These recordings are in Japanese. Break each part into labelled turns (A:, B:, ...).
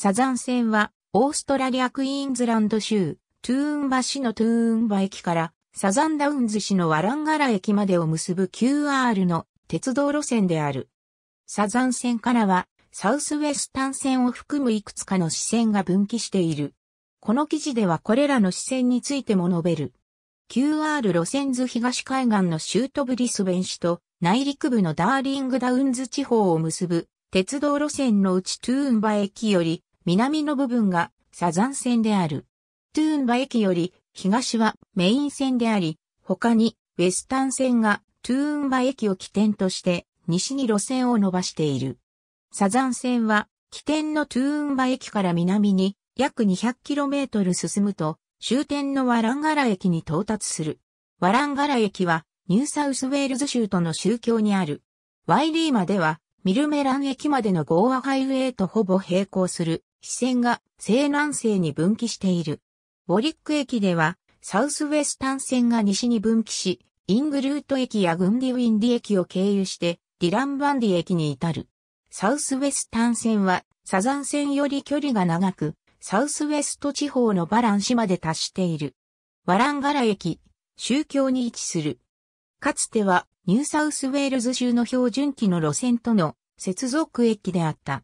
A: サザン線は、オーストラリアクイーンズランド州、トゥーンバ市のトゥーンバ駅から、サザンダウンズ市のワランガラ駅までを結ぶ QR の鉄道路線である。サザン線からは、サウスウェスタン線を含むいくつかの支線が分岐している。この記事ではこれらの支線についても述べる。QR 路線図東海岸のシュートブリスベン市と内陸部のダーリングダウンズ地方を結ぶ鉄道路線のうちトゥーンバ駅より南の部分がサザン線である。トゥーンバ駅より東はメイン線であり、他にウェスタン線がトゥーンバ駅を起点として西に路線を伸ばしている。サザン線は起点のトゥーンバ駅から南に約 200km 進むと終点のワランガラ駅に到達する。ワランガラ駅はニューサウスウェールズ州との宗教にある。ワイリーまではミルメラン駅までのゴーアハイウェイとほぼ並行する支線が西南西に分岐している。ウォリック駅では、サウスウェスタン線が西に分岐し、イングルート駅やグンディウィンディ駅を経由して、ディランバンディ駅に至る。サウスウェスタン線は、サザン線より距離が長く、サウスウェスト地方のバラン市まで達している。ワランガラ駅、宗教に位置する。かつては、ニューサウスウェールズ州の標準機の路線との接続駅であった。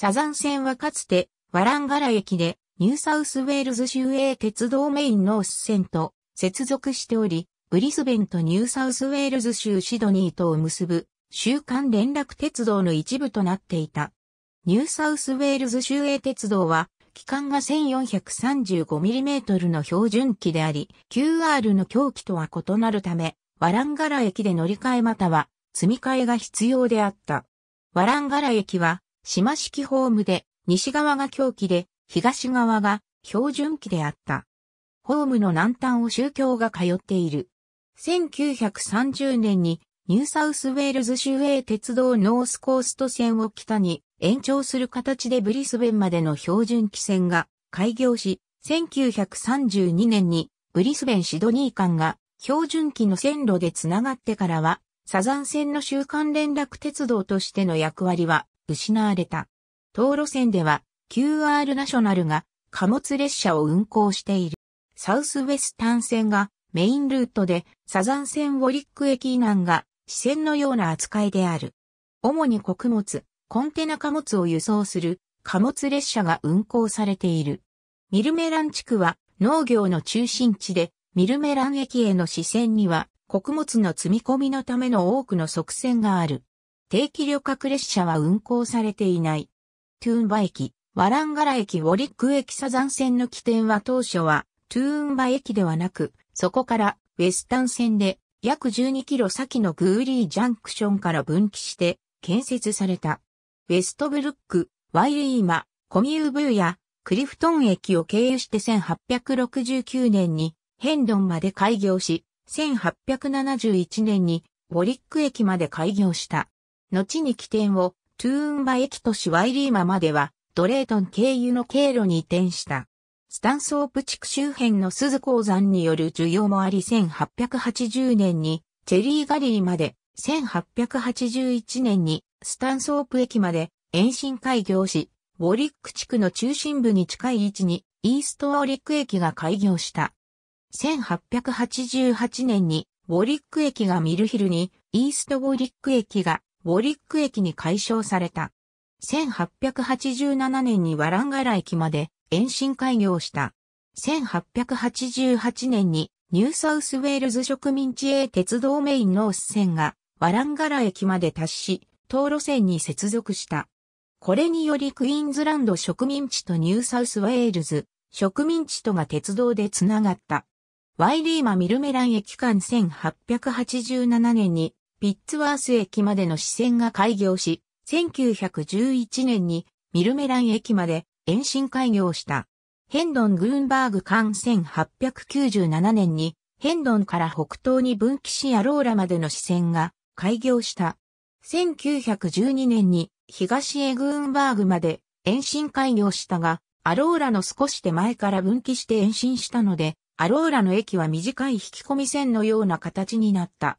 A: サザン線はかつて、ワランガラ駅で、ニューサウスウェールズ州営鉄道メインノース線と接続しており、ブリスベンとニューサウスウェールズ州シドニーとを結ぶ、週間連絡鉄道の一部となっていた。ニューサウスウェールズ州営鉄道は、期間が 1435mm の標準機であり、QR の狂気とは異なるため、ワランガラ駅で乗り換えまたは積み替えが必要であった。ワランガラ駅は島式ホームで、西側が狂気で、東側が標準期であった。ホームの南端を宗教が通っている。1930年にニューサウスウェールズ州営鉄道ノースコースト線を北に延長する形でブリスベンまでの標準期線が開業し、1932年にブリスベンシドニー間が標準期の線路でつながってからは、サザン線の週間連絡鉄道としての役割は失われた。道路線では QR ナショナルが貨物列車を運行している。サウスウェスタン線がメインルートでサザン線ウォリック駅以南が支線のような扱いである。主に穀物、コンテナ貨物を輸送する貨物列車が運行されている。ミルメラン地区は農業の中心地で、ミルメラン駅への支線には穀物の積み込みのための多くの側線がある。定期旅客列車は運行されていない。トゥーンバ駅、ワランガラ駅、ウォリック駅サザン線の起点は当初はトゥーンバ駅ではなく、そこからウェスタン線で約12キロ先のグーリージャンクションから分岐して建設された。ウェストブルック、ワイリーマ、コミューブーやクリフトン駅を経由して1869年にヘンドンまで開業し、1871年にウォリック駅まで開業した。後に起点をトゥーンバ駅都市ワイリーマまではドレートン経由の経路に移転した。スタンソープ地区周辺の鈴鉱山による需要もあり1880年にチェリーガリーまで、1881年にスタンソープ駅まで延伸開業し、ウォリック地区の中心部に近い位置にイーストウォリック駅が開業した。1888年にウォリック駅がミルヒルに、イーストウォリック駅がウォリック駅に改称された。1887年にワランガラ駅まで延伸開業した。1888年にニューサウスウェールズ植民地営鉄道メインノース線がワランガラ駅まで達し、東路線に接続した。これによりクイーンズランド植民地とニューサウスウェールズ植民地とが鉄道でつながった。ワイリーマ・ミルメラン駅間1887年にピッツワース駅までの支線が開業し、1911年にミルメラン駅まで延伸開業した。ヘンドン・グーンバーグ間1897年にヘンドンから北東に分岐しアローラまでの支線が開業した。1912年に東へグーンバーグまで延伸開業したが、アローラの少し手前から分岐して延伸したので、アローラの駅は短い引き込み線のような形になった。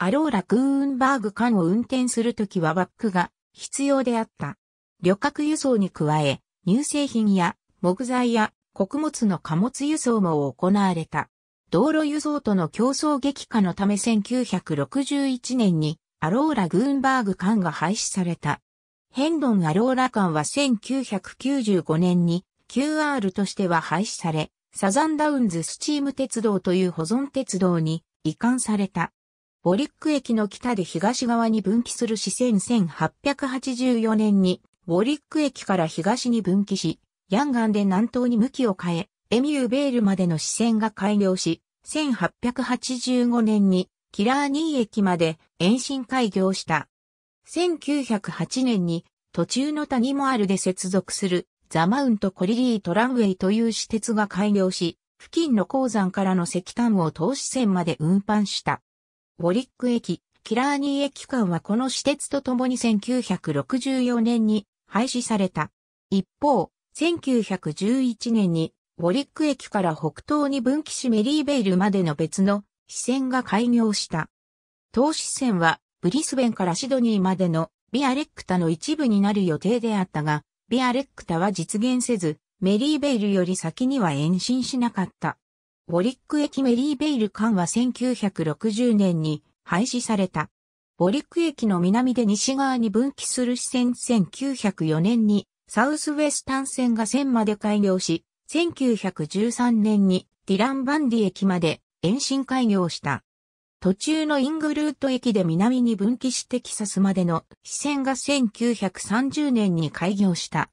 A: アローラ・グーンバーグ艦を運転するときはバックが必要であった。旅客輸送に加え、乳製品や木材や穀物の貨物輸送も行われた。道路輸送との競争激化のため1961年にアローラ・グーンバーグ艦が廃止された。ヘンドン・アローラ艦は1995年に QR としては廃止され、サザンダウンズスチーム鉄道という保存鉄道に移管された。ボリック駅の北で東側に分岐する支線1884年に、ボリック駅から東に分岐し、ヤンガンで南東に向きを変え、エミューベールまでの支線が改良し、1885年にキラーニー駅まで延伸開業した。1908年に途中の谷もあるで接続するザマウントコリリートランウェイという私鉄が開業し、付近の鉱山からの石炭を投資線まで運搬した。ウォリック駅、キラーニー駅間はこの私鉄と共に1964年に廃止された。一方、1911年にウォリック駅から北東に分岐しメリーベイルまでの別の支線が開業した。東資線はブリスベンからシドニーまでのビアレクタの一部になる予定であったが、ビアレクタは実現せず、メリーベイルより先には延伸しなかった。ウォリック駅メリーベイル間は1960年に廃止された。ウォリック駅の南で西側に分岐する支線1904年にサウスウェスタン線が線まで開業し、1913年にディラン・バンディ駅まで延伸開業した。途中のイングルート駅で南に分岐してキサスまでの支線が1930年に開業した。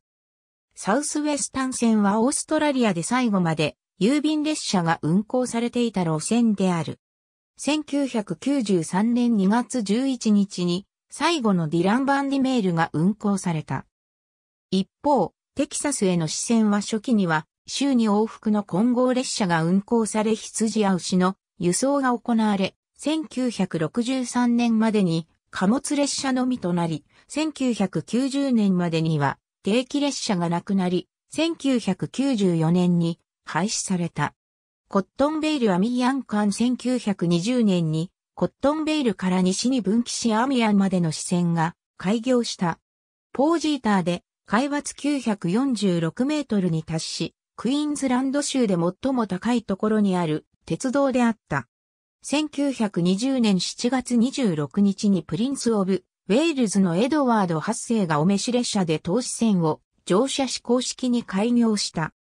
A: サウスウェスタン線はオーストラリアで最後まで郵便列車が運行されていた路線である。1993年2月11日に最後のディラン・バンディメールが運行された。一方、テキサスへの支線は初期には週に往復の混合列車が運行され羊や牛の輸送が行われ、1963年までに貨物列車のみとなり、1990年までには定期列車がなくなり、1994年に廃止された。コットンベイルアミヤン間1920年にコットンベイルから西に分岐しアミヤンまでの支線が開業した。ポージーターで海抜946メートルに達し、クイーンズランド州で最も高いところにある鉄道であった。1920年7月26日にプリンス・オブ・ウェールズのエドワード8世がお召し列車で投資線を乗車し公式に開業した。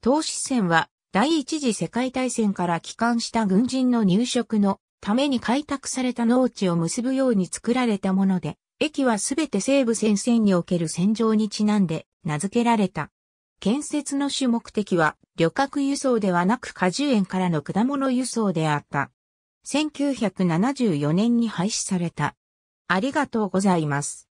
A: 投資船は第一次世界大戦から帰還した軍人の入植のために開拓された農地を結ぶように作られたもので、駅はすべて西部戦線における戦場にちなんで名付けられた。建設の主目的は旅客輸送ではなく果樹園からの果物輸送であった。1974年に廃止された。ありがとうございます。